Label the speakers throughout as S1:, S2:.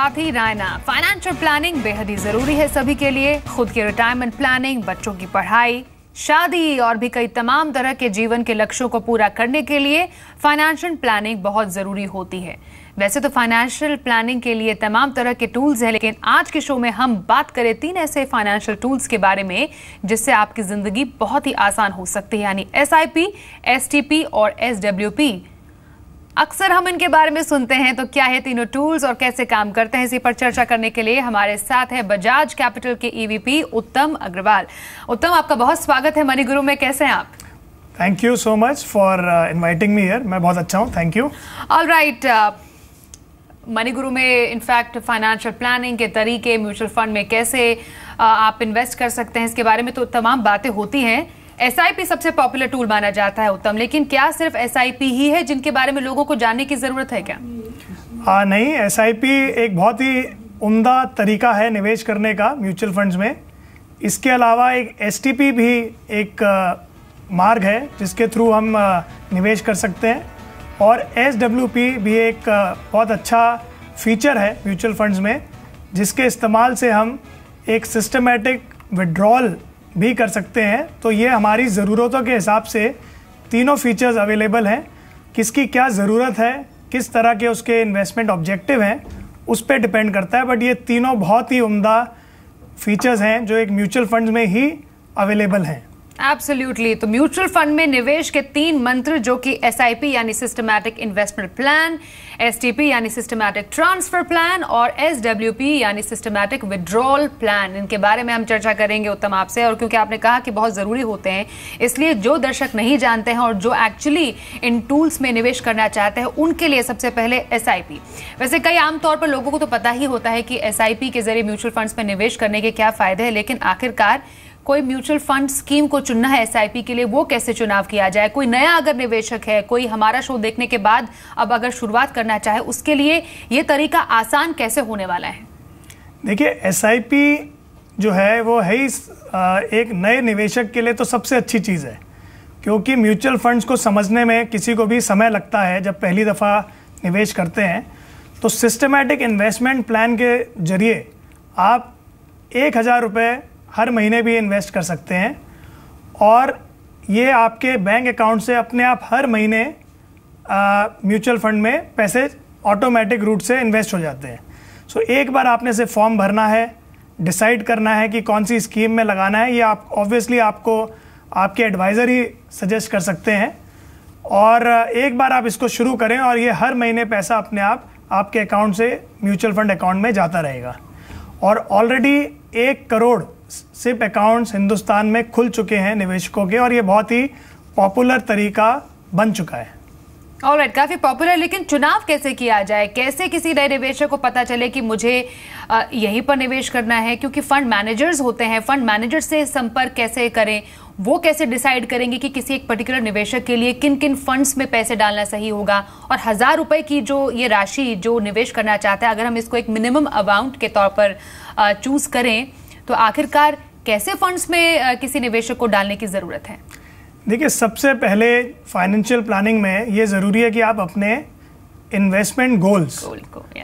S1: साथ ही Raina financial planning बेहद ही जरूरी है सभी के लिए खुद के रिटायरमेंट प्लानिंग बच्चों की पढ़ाई शादी और भी कई तमाम तरह के जीवन के लक्ष्यों को पूरा करने के लिए फाइनेंशियल प्लानिंग बहुत ज़रूरी होती है वैसे तो फाइनेंशियल प्लानिंग के लिए तमाम तरह के टूल्स हैं लेकिन आज के शो में हम बात करें तीन ऐसे फाइनेंशियल टूल्स के बारे में जिससे आपकी ज़िंदगी बहुत ही आसान हो सकती है यानी S I P S T P और एस डब्ल्यू पी अक्सर हम इनके बारे में सुनते हैं तो क्या है तीनों टूल्स और कैसे काम करते हैं इसी पर चर्चा करने के लिए हमारे साथ है बजाज कैपिटल के ईवीपी e उत्तम अग्रवाल उत्तम आपका बहुत स्वागत है मनी गुरु में कैसे हैं आप
S2: thank you so much for inviting me here मैं बहुत अच्छा हूँ thank you
S1: all right Money Guru में इनफैक्ट फाइनेंशियल प्लानिंग के तरीके म्यूचुअल फंड में कैसे uh, आप इन्वेस्ट कर सकते हैं इसके बारे में तो तमाम बातें होती हैं एसआईपी सबसे पॉपुलर टूल माना जाता है उत्तम लेकिन क्या सिर्फ एसआईपी ही है जिनके बारे में लोगों को जानने की जरूरत है क्या
S2: आ, नहीं एसआईपी एक बहुत ही उम्दा तरीका है निवेश करने का म्यूचुअल फंड्स में इसके अलावा एक एस भी एक आ, मार्ग है जिसके थ्रू हम आ, निवेश कर सकते हैं और एस भी एक आ, बहुत अच्छा फीचर है म्यूचुअल फंड्स में जिसके इस्तेमाल से हम एक सिस्टमेटिक विड्रॉल भी कर सकते हैं तो ये हमारी ज़रूरतों के हिसाब से तीनों फीचर्स अवेलेबल हैं किसकी क्या ज़रूरत है किस तरह के उसके इन्वेस्टमेंट ऑब्जेक्टिव हैं उस पर डिपेंड करता है बट ये तीनों बहुत ही उम्दा फीचर्स हैं जो एक म्यूचुअल फंड में ही अवेलेबल हैं
S1: एब्सोल्युटली तो म्यूचुअल फंड में निवेश के तीन मंत्र जो कि एस यानी सिस्टमैटिक इन्वेस्टमेंट प्लान एस यानी सिस्टमैटिक ट्रांसफर प्लान और एसडब्ल्यूपी यानी सिस्टमैटिक विड्रॉल प्लान इनके बारे में हम चर्चा करेंगे उत्तम आपसे और क्योंकि आपने कहा कि बहुत ज़रूरी होते हैं इसलिए जो दर्शक नहीं जानते हैं और जो एक्चुअली इन टूल्स में निवेश करना चाहते हैं उनके लिए सबसे पहले एस वैसे कई आमतौर पर लोगों को तो पता ही होता है कि एस के जरिए म्यूचुअल फंड्स में निवेश करने के क्या फ़ायदे हैं लेकिन आखिरकार कोई म्यूचुअल फंड स्कीम को चुनना है एसआईपी के लिए वो कैसे चुनाव किया जाए कोई नया अगर निवेशक है कोई हमारा शो देखने के बाद अब अगर शुरुआत करना चाहे उसके लिए ये तरीका आसान कैसे होने वाला है
S2: देखिए एस जो है वो है ही एक नए निवेशक के लिए तो सबसे अच्छी चीज़ है क्योंकि म्यूचुअल फंड्स को समझने में किसी को भी समय लगता है जब पहली दफ़ा निवेश करते हैं तो सिस्टमेटिक इन्वेस्टमेंट प्लान के जरिए आप एक हज़ार रुपये हर महीने भी इन्वेस्ट कर सकते हैं और ये आपके बैंक अकाउंट से अपने आप हर महीने म्यूचुअल फंड में पैसे ऑटोमेटिक रूट से इन्वेस्ट हो जाते हैं सो so, एक बार आपने से फॉर्म भरना है डिसाइड करना है कि कौन सी स्कीम में लगाना है ये आप ऑब्वियसली आपको आपके एडवाइज़र ही सजेस्ट कर सकते हैं और एक बार आप इसको शुरू करें और ये हर महीने पैसा अपने आप आपके अकाउंट से म्यूचुअल फंड अकाउंट में जाता रहेगा और ऑलरेडी एक करोड़ सिप अकाउंट्स हिंदुस्तान में खुल चुके हैं निवेशकों के और ये बहुत ही पॉपुलर तरीका बन चुका है
S1: और right, काफी पॉपुलर लेकिन चुनाव कैसे किया जाए कैसे किसी नए निवेशक को पता चले कि मुझे यहीं पर निवेश करना है क्योंकि फंड मैनेजर्स होते हैं फंड मैनेजर से संपर्क कैसे करें वो कैसे डिसाइड करेंगे कि किसी एक पर्टिकुलर निवेशक के लिए किन किन फंड्स में पैसे डालना सही होगा और हजार रुपए की जो ये राशि जो निवेश करना चाहता है अगर हम इसको एक मिनिमम अमाउंट के तौर पर चूज करें तो आखिरकार कैसे फंड्स में किसी निवेशक को डालने की ज़रूरत है
S2: देखिए सबसे पहले फाइनेंशियल प्लानिंग में ये ज़रूरी है कि आप अपने इन्वेस्टमेंट गोल्स को,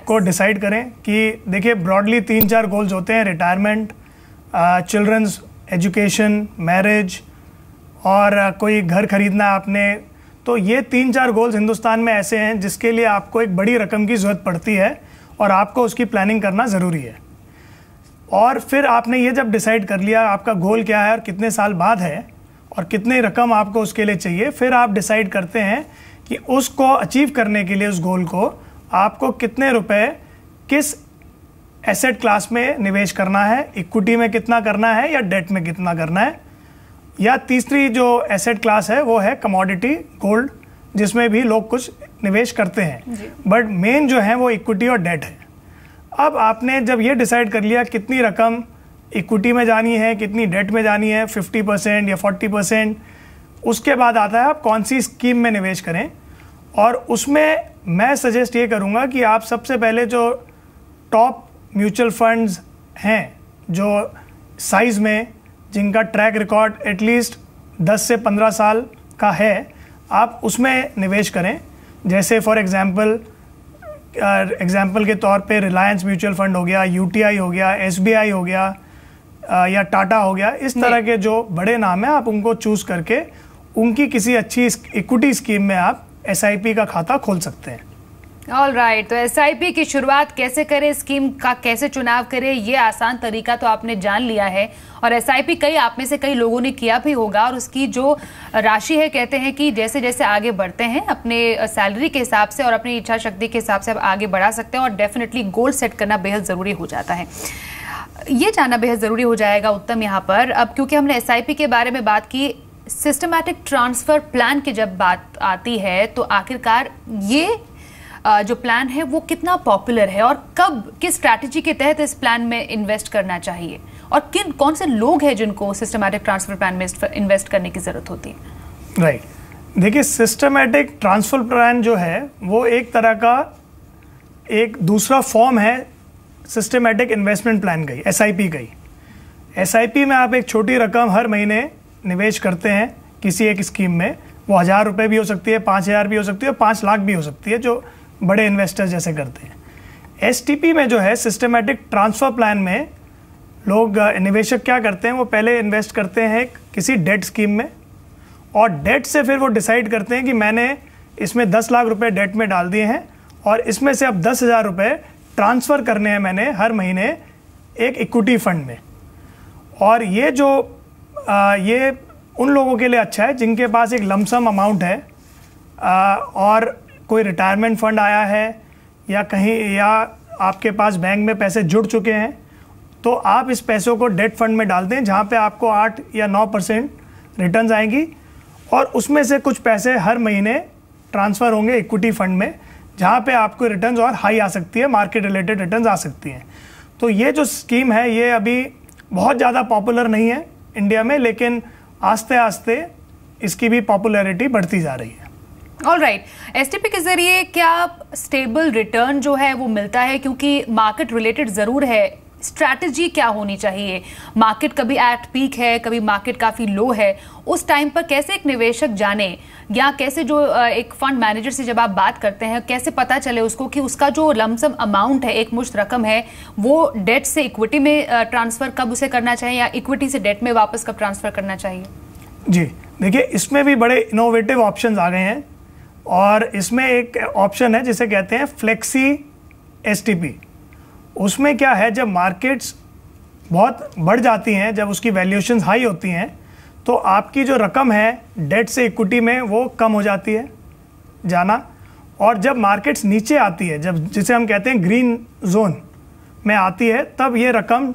S2: को डिसाइड करें कि देखिए ब्रॉडली तीन चार गोल्स होते हैं रिटायरमेंट चिल्ड्रंस एजुकेशन मैरिज और कोई घर खरीदना आपने तो ये तीन चार गोल्स हिंदुस्तान में ऐसे हैं जिसके लिए आपको एक बड़ी रकम की ज़रूरत पड़ती है और आपको उसकी प्लानिंग करना ज़रूरी है और फिर आपने ये जब डिसाइड कर लिया आपका गोल क्या है और कितने साल बाद है और कितनी रकम आपको उसके लिए चाहिए फिर आप डिसाइड करते हैं कि उसको अचीव करने के लिए उस गोल को आपको कितने रुपए किस एसेट क्लास में निवेश करना है इक्विटी में कितना करना है या डेट में कितना करना है या तीसरी जो एसेट क्लास है वो है कमोडिटी गोल्ड जिसमें भी लोग कुछ निवेश करते हैं बट मेन जो है वो इक्विटी और डेट है अब आपने जब ये डिसाइड कर लिया कितनी रकम इक्विटी में जानी है कितनी डेट में जानी है 50 परसेंट या 40 परसेंट उसके बाद आता है आप कौन सी स्कीम में निवेश करें और उसमें मैं सजेस्ट ये करूँगा कि आप सबसे पहले जो टॉप म्यूचुअल फंड्स हैं जो साइज़ में जिनका ट्रैक रिकॉर्ड एटलीस्ट 10 से 15 साल का है आप उसमें निवेश करें जैसे फॉर एग्ज़ाम्पल एग्जाम्पल uh, के तौर पे रिलायंस म्यूचुअल फंड हो गया यूटीआई हो गया एसबीआई हो गया uh, या टाटा हो गया इस तरह के जो बड़े नाम हैं आप उनको चूज करके उनकी किसी अच्छी इक्विटी स्कीम में आप एस का खाता खोल सकते हैं
S1: ऑल राइट right, तो एसआईपी की शुरुआत कैसे करें स्कीम का कैसे चुनाव करें ये आसान तरीका तो आपने जान लिया है और एसआईपी कई आप में से कई लोगों ने किया भी होगा और उसकी जो राशि है कहते हैं कि जैसे जैसे आगे बढ़ते हैं अपने सैलरी के हिसाब से और अपनी इच्छा शक्ति के हिसाब से आप आगे बढ़ा सकते हैं और डेफिनेटली गोल सेट करना बेहद ज़रूरी हो जाता है ये जानना बेहद ज़रूरी हो जाएगा उत्तम यहाँ पर अब क्योंकि हमने पी के बारे में बात की सिस्टमैटिक ट्रांसफ़र प्लान की जब बात आती है तो आखिरकार ये जो प्लान है वो कितना पॉपुलर है और कब किस स्ट्रैटेजी के तहत इस प्लान में इन्वेस्ट करना चाहिए और किन कौन से लोग हैं जिनको सिस्टमैटिक ट्रांसफर प्लान में इन्वेस्ट करने की ज़रूरत होती है
S2: राइट right. देखिए सिस्टमैटिक ट्रांसफर प्लान जो है वो एक तरह का एक दूसरा फॉर्म है सिस्टमेटिक इन्वेस्टमेंट प्लान का ही एस का ही एस में आप एक छोटी रकम हर महीने निवेश करते हैं किसी एक स्कीम में वो हज़ार रुपये भी हो सकती है पाँच हज़ार भी हो सकती है पाँच लाख भी हो सकती है जो बड़े इन्वेस्टर्स जैसे करते हैं एस में जो है सिस्टमेटिक ट्रांसफ़र प्लान में लोग निवेशक क्या करते हैं वो पहले इन्वेस्ट करते हैं किसी डेट स्कीम में और डेट से फिर वो डिसाइड करते हैं कि मैंने इसमें दस लाख रुपए डेट में डाल दिए हैं और इसमें से अब दस हज़ार रुपये ट्रांसफ़र करने हैं मैंने हर महीने एक इक्विटी फंड में और ये जो आ, ये उन लोगों के लिए अच्छा है जिनके पास एक लमसम अमाउंट है आ, और कोई रिटायरमेंट फंड आया है या कहीं या आपके पास बैंक में पैसे जुड़ चुके हैं तो आप इस पैसों को डेट फंड में डाल दें जहाँ पे आपको आठ या नौ परसेंट रिटर्न आएंगी और उसमें से कुछ पैसे हर महीने ट्रांसफ़र होंगे इक्विटी फंड में जहाँ पे आपको रिटर्न और हाई आ सकती है मार्केट रिलेटेड रिटर्न आ सकती हैं तो ये जो स्कीम है ये अभी बहुत ज़्यादा पॉपुलर नहीं है इंडिया में लेकिन आस्ते आस्ते इसकी भी पॉपुलैरिटी बढ़ती जा रही है
S1: ऑल राइट एस के जरिए क्या स्टेबल रिटर्न जो है वो मिलता है क्योंकि मार्केट रिलेटेड ज़रूर है स्ट्रैटेजी क्या होनी चाहिए मार्केट कभी एट पीक है कभी मार्केट काफ़ी लो है उस टाइम पर कैसे एक निवेशक जाने या कैसे जो एक फंड मैनेजर से जब आप बात करते हैं कैसे पता चले उसको कि उसका जो लमसम अमाउंट है एक मुश्त रकम है वो डेट से इक्विटी में ट्रांसफ़र कब उसे करना चाहिए या इक्विटी से डेट में वापस कब ट्रांसफ़र करना चाहिए
S2: जी देखिए इसमें भी बड़े इनोवेटिव ऑप्शन आ गए हैं और इसमें एक ऑप्शन है जिसे कहते हैं फ्लेक्सी एस उसमें क्या है जब मार्केट्स बहुत बढ़ जाती हैं जब उसकी वैल्यूशन हाई होती हैं तो आपकी जो रकम है डेट से इक्विटी में वो कम हो जाती है जाना और जब मार्केट्स नीचे आती है जब जिसे हम कहते हैं ग्रीन जोन में आती है तब ये रकम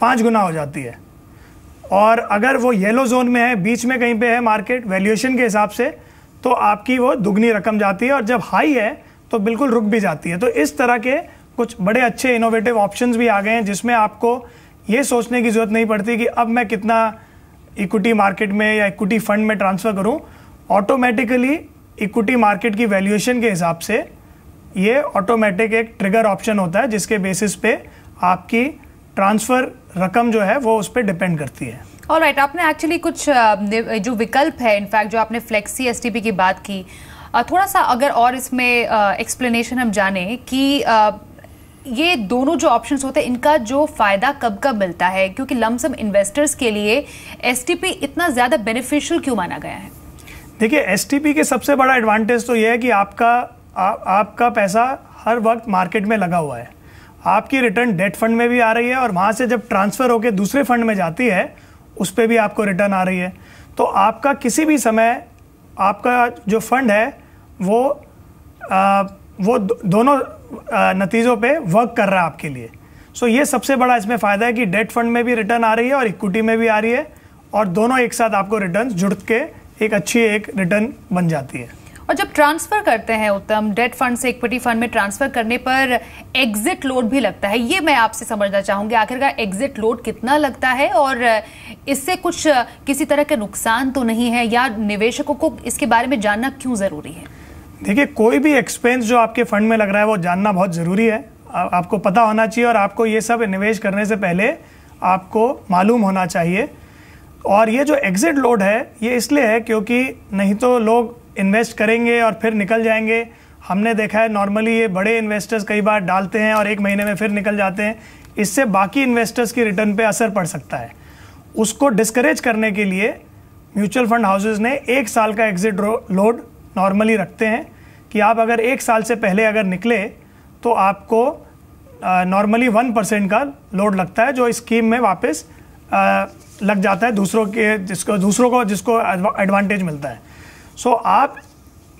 S2: पाँच गुना हो जाती है और अगर वो येलो जोन में है बीच में कहीं पे है मार्केट वैल्यूएशन के हिसाब से तो आपकी वो दुगनी रकम जाती है और जब हाई है तो बिल्कुल रुक भी जाती है तो इस तरह के कुछ बड़े अच्छे इनोवेटिव ऑप्शंस भी आ गए हैं जिसमें आपको ये सोचने की ज़रूरत नहीं पड़ती कि अब मैं कितना इक्विटी मार्केट में या इक्विटी फंड में ट्रांसफ़र करूं ऑटोमेटिकली इक्विटी मार्केट की वैल्यूएशन के हिसाब से ये ऑटोमेटिक एक ट्रिगर ऑप्शन होता है जिसके बेसिस पे आपकी ट्रांसफ़र रकम जो है वो उस पर डिपेंड करती है
S1: और राइट आपने एक्चुअली कुछ जो विकल्प है इनफैक्ट जो आपने फ्लेक्सी एस की बात की थोड़ा सा अगर और इसमें एक्सप्लेनेशन हम जाने कि ये दोनों जो ऑप्शंस होते हैं इनका जो फ़ायदा कब कब मिलता है क्योंकि लमसम इन्वेस्टर्स के लिए एस इतना ज़्यादा बेनिफिशियल क्यों माना गया है
S2: देखिए एस के सबसे बड़ा एडवांटेज तो यह है कि आपका आ, आपका पैसा हर वक्त मार्केट में लगा हुआ है आपकी रिटर्न डेट फंड में भी आ रही है और वहाँ से जब ट्रांसफ़र होकर दूसरे फंड में जाती है उस पर भी आपको रिटर्न आ रही है तो आपका किसी भी समय आपका जो फंड है वो आ, वो दोनों नतीजों पे वर्क कर रहा है आपके लिए सो so, ये सबसे बड़ा इसमें फ़ायदा है कि डेट फंड में भी रिटर्न आ रही है और इक्विटी में भी आ रही है और दोनों एक साथ आपको रिटर्न जुड़ के एक अच्छी एक रिटर्न बन जाती है
S1: और जब ट्रांसफर करते हैं उत्तम डेट फंड से इक्विटी फंड में ट्रांसफर करने पर एग्जिट लोड भी लगता है ये मैं आपसे समझना चाहूंगी आखिरकार एग्जिट लोड कितना लगता है और इससे कुछ किसी तरह के नुकसान तो नहीं है या निवेशकों को इसके बारे में जानना क्यों जरूरी है
S2: देखिए कोई भी एक्सपेंस जो आपके फंड में लग रहा है वो जानना बहुत ज़रूरी है आपको पता होना चाहिए और आपको ये सब निवेश करने से पहले आपको मालूम होना चाहिए और ये जो एग्ज़िट लोड है ये इसलिए है क्योंकि नहीं तो लोग इन्वेस्ट करेंगे और फिर निकल जाएंगे हमने देखा है नॉर्मली ये बड़े इन्वेस्टर्स कई बार डालते हैं और एक महीने में फिर निकल जाते हैं इससे बाकी इन्वेस्टर्स की रिटर्न पे असर पड़ सकता है उसको डिस्करेज करने के लिए म्यूचुअल फंड हाउसेज ने एक साल का एग्जिट लोड नॉर्मली रखते हैं कि आप अगर एक साल से पहले अगर निकले तो आपको नॉर्मली वन परसेंट का लोड लगता है जो स्कीम में वापस लग जाता है दूसरों के जिसको दूसरों को जिसको एडवांटेज मिलता है सो so, आप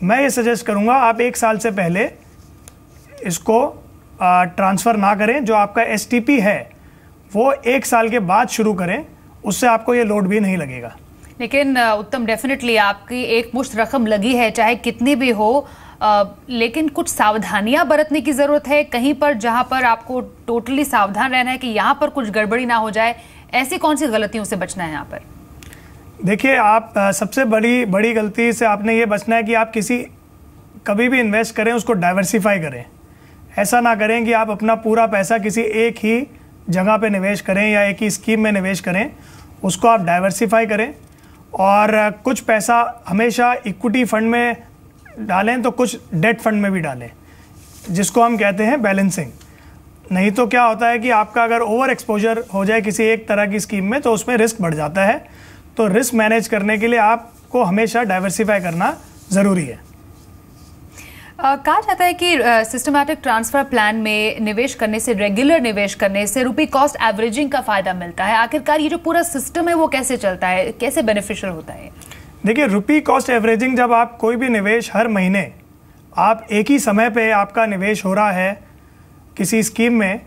S2: मैं ये सजेस्ट करूँगा आप एक साल से पहले इसको ट्रांसफ़र ना करें जो आपका एस है वो एक साल के बाद शुरू करें उससे आपको ये लोड भी नहीं लगेगा
S1: लेकिन उत्तम डेफिनेटली आपकी एक मुश्त रकम लगी है चाहे कितनी भी हो आ, लेकिन कुछ सावधानियां बरतने की ज़रूरत है कहीं पर जहां पर आपको टोटली सावधान रहना है कि यहाँ पर कुछ गड़बड़ी ना हो जाए ऐसी कौन सी गलतियों से बचना है यहाँ पर
S2: देखिए आप सबसे बड़ी बड़ी गलती से आपने ये बचना है कि आप किसी कभी भी इन्वेस्ट करें उसको डाइवर्सिफाई करें ऐसा ना करें कि आप अपना पूरा पैसा किसी एक ही जगह पे निवेश करें या एक ही स्कीम में निवेश करें उसको आप डाइवर्सिफाई करें और कुछ पैसा हमेशा इक्विटी फंड में डालें तो कुछ डेट फंड में भी डालें जिसको हम कहते हैं बैलेंसिंग नहीं तो क्या होता है कि आपका अगर ओवर एक्सपोजर हो जाए किसी एक तरह की स्कीम में तो उसमें रिस्क बढ़ जाता है तो रिस्क मैनेज करने के लिए आपको हमेशा डाइवर्सिफाई करना ज़रूरी है
S1: कहा जाता है कि सिस्टमैटिक ट्रांसफर प्लान में निवेश करने से रेगुलर निवेश करने से रुपी कॉस्ट एवरेजिंग का फायदा मिलता है आखिरकार ये जो पूरा सिस्टम है वो कैसे चलता है कैसे बेनिफिशियल होता है
S2: देखिए रुपी कॉस्ट एवरेजिंग जब आप कोई भी निवेश हर महीने आप एक ही समय पे आपका निवेश हो रहा है किसी स्कीम में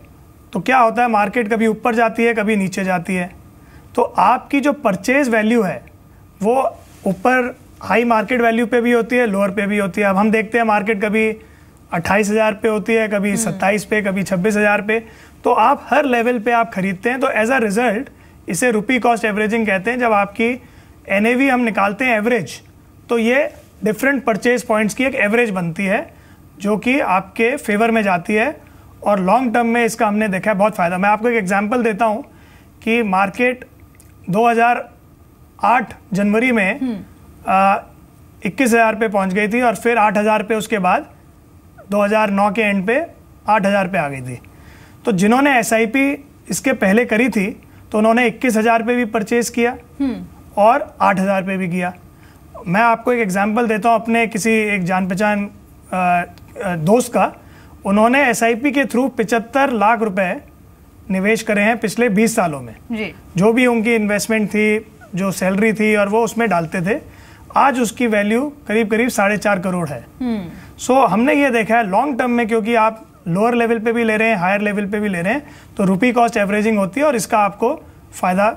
S2: तो क्या होता है मार्केट कभी ऊपर जाती है कभी नीचे जाती है तो आपकी जो परचेज वैल्यू है वो ऊपर हाई मार्केट वैल्यू पे भी होती है लोअर पे भी होती है अब हम देखते हैं मार्केट कभी अट्ठाईस हज़ार पे होती है कभी हम्म। सत्ताईस पे कभी छब्बीस हज़ार पे तो आप हर लेवल पे आप खरीदते हैं तो एज अ रिजल्ट इसे रुपी कॉस्ट एवरेजिंग कहते हैं जब आपकी एन हम निकालते हैं एवरेज तो ये डिफरेंट परचेज पॉइंट्स की एक एवरेज बनती है जो कि आपके फेवर में जाती है और लॉन्ग टर्म में इसका हमने देखा है बहुत फ़ायदा मैं आपको एक एग्जाम्पल देता हूँ कि मार्केट 2008 जनवरी में हम्म। इक्कीस हज़ार पे पहुंच गई थी और फिर आठ हज़ार पे उसके बाद 2009 के एंड पे आठ हज़ार पे आ गई थी तो जिन्होंने एस इसके पहले करी थी तो उन्होंने इक्कीस हज़ार पे भी परचेज किया हम्म। और आठ हज़ार पे भी किया मैं आपको एक एग्जाम्पल देता हूँ अपने किसी एक जान पहचान दोस्त का उन्होंने एस के थ्रू पिचहत्तर लाख रुपए निवेश करे हैं पिछले 20 सालों में जी। जो भी उनकी इन्वेस्टमेंट थी जो सैलरी थी और वो उसमें डालते थे आज उसकी वैल्यू करीब करीब साढ़े चार करोड़ है सो हम्म। so, हमने ये देखा है लॉन्ग टर्म में क्योंकि आप लोअर लेवल पे भी ले रहे हैं हायर लेवल पे भी ले रहे हैं तो रुपी कॉस्ट एवरेजिंग होती है और इसका आपको फायदा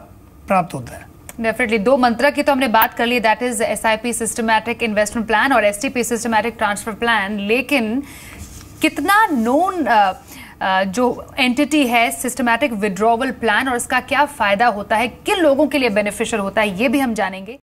S2: प्राप्त होता है
S1: डेफिनेटली दो मंत्र की तो हमने बात कर ली that is S I P systematic investment plan और S T P systematic transfer plan लेकिन कितना नोन जो एंटिटी है सिस्टमैटिक विड्रॉवल प्लान और इसका क्या फ़ायदा होता है किन लोगों के लिए बेनिफिशियल होता है ये भी हम जानेंगे